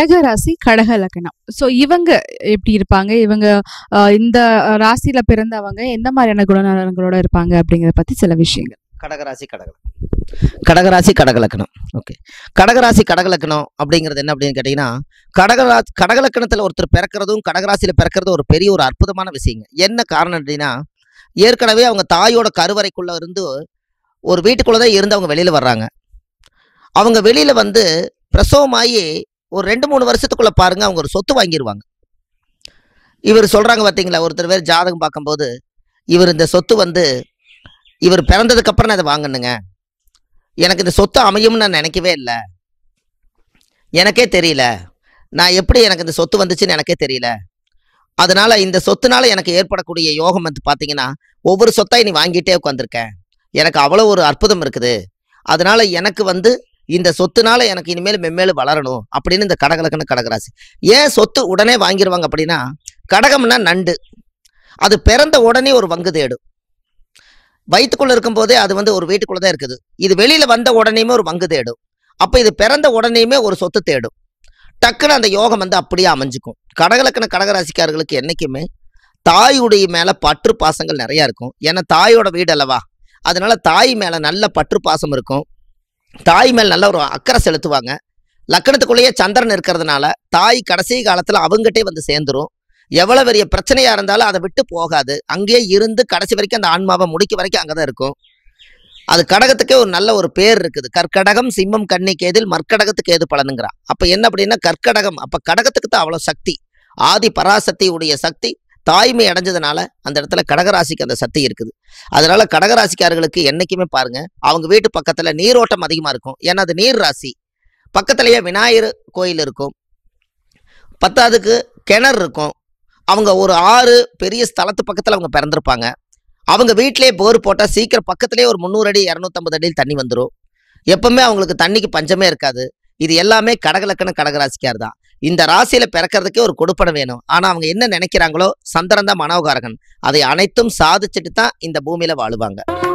கடக ராசி கடக லக்னம் ஸோ இவங்க எப்படி இருப்பாங்க இவங்க இந்த ராசியில் பிறந்தவங்க எந்த மாதிரியான குணநலன்களோட இருப்பாங்க அப்படிங்கிறத பற்றி சில விஷயங்கள் கடகராசி கடகம் கடகராசி கடகலக்கணம் ஓகே கடகராசி கடகலக்கணம் அப்படிங்கிறது என்ன அப்படின்னு கேட்டிங்கன்னா கடகரா கடகலக்கணத்தில் ஒருத்தர் பிறக்கிறதும் கடகராசியில் பிறக்கிறதும் ஒரு பெரிய ஒரு அற்புதமான விஷயங்க என்ன காரணம் அப்படின்னா ஏற்கனவே அவங்க தாயோட கருவறைக்குள்ளே இருந்து ஒரு வீட்டுக்குள்ளே தான் இருந்து அவங்க வெளியில் வர்றாங்க அவங்க வெளியில் வந்து பிரசவமாகி ஒரு ரெண்டு மூணு வருஷத்துக்குள்ளே பாருங்கள் அவங்க ஒரு சொத்து வாங்கிடுவாங்க இவர் சொல்கிறாங்க பார்த்தீங்களா ஒருத்தர் பேர் ஜாதகம் பார்க்கும்போது இவர் இந்த சொத்து வந்து இவர் பிறந்ததுக்கப்புறம் நான் அதை வாங்கணுங்க எனக்கு இந்த சொத்து அமையும்னு நான் நினைக்கவே இல்லை எனக்கே தெரியல நான் எப்படி எனக்கு இந்த சொத்து வந்துச்சுன்னு எனக்கே தெரியல அதனால் இந்த சொத்துனால எனக்கு ஏற்படக்கூடிய யோகம் வந்து பார்த்தீங்கன்னா ஒவ்வொரு சொத்தாக நீ வாங்கிட்டே உட்காந்துருக்கேன் எனக்கு அவ்வளோ ஒரு அற்புதம் இருக்குது அதனால் எனக்கு வந்து இந்த சொத்துனால எனக்கு இனிமேல் மெம்மேலும் வளரணும் அப்படின்னு இந்த கடகலக்கண கடகராசி ஏன் சொத்து உடனே வாங்கிடுவாங்க அப்படின்னா கடகம்னா நண்டு அது பிறந்த உடனே ஒரு வங்கு தேடும் வயிற்றுக்குள்ளே இருக்கும்போதே அது வந்து ஒரு வீட்டுக்குள்ளே தான் இருக்குது இது வெளியில் வந்த உடனேயுமே ஒரு வங்கு தேடும் அப்போ இது பிறந்த உடனேயுமே ஒரு சொத்து தேடும் டக்குன்னு அந்த யோகம் வந்து அப்படியே அமைஞ்சுக்கும் கடகலக்கண கடகராசிக்காரர்களுக்கு என்றைக்குமே தாயுடைய மேலே பற்று பாசங்கள் நிறையா இருக்கும் ஏன்னா தாயோட வீடு அல்லவா அதனால தாய் மேலே நல்ல பற்று பாசம் இருக்கும் தாய் மேல் நல்ல ஒரு அக்கறை செலுத்துவாங்க லக்கணத்துக்குள்ளேயே சந்திரன் இருக்கிறதுனால தாய் கடைசி காலத்தில் அவங்ககிட்டே வந்து சேர்ந்துரும் எவ்வளோ பெரிய பிரச்சனையாக இருந்தாலும் அதை விட்டு போகாது அங்கேயே இருந்து கடைசி வரைக்கும் அந்த ஆன்மாவை முடிக்க வரைக்கும் அங்கே தான் இருக்கும் அது கடகத்துக்கே ஒரு நல்ல ஒரு பேர் இருக்குது கற்கடகம் சிம்மம் கண்ணி கேதில் மற்கடகத்துக்கு ஏது பலனுங்கிறான் அப்போ என்ன அப்படின்னா கற்கடகம் அப்போ கடகத்துக்கு தான் அவ்வளோ சக்தி ஆதி பராசக்தியுடைய சக்தி தாய்மை அடைஞ்சதுனால அந்த இடத்துல கடகராசிக்கு அந்த சக்தி இருக்குது அதனால கடகராசிக்காரர்களுக்கு என்றைக்குமே பாருங்க அவங்க வீட்டு பக்கத்தில் நீரோட்டம் அதிகமாக இருக்கும் ஏன்னா அது நீர் ராசி பக்கத்துலேயே விநாயகர் கோயில் இருக்கும் பத்தாவதுக்கு கிணறு இருக்கும் அவங்க ஒரு ஆறு பெரிய ஸ்தலத்து பக்கத்தில் அவங்க பிறந்திருப்பாங்க அவங்க வீட்டிலே போர் போட்டால் சீக்கிரம் பக்கத்துலேயே ஒரு முந்நூறு அடி இரநூத்தம்பது அடியில் தண்ணி வந்துடும் எப்பவுமே அவங்களுக்கு தண்ணிக்கு பஞ்சமே இருக்காது இது எல்லாமே கடகலக்கண கடகராசிக்கார் தான் இந்த ராசியில் பிறக்கிறதுக்கே ஒரு கொடுப்படம் வேணும் ஆனால் அவங்க என்ன நினைக்கிறாங்களோ சந்திரன் தான் மனோகாரகன் அதை அனைத்தும் சாதிச்சுட்டு தான் இந்த பூமியில் வாழுவாங்க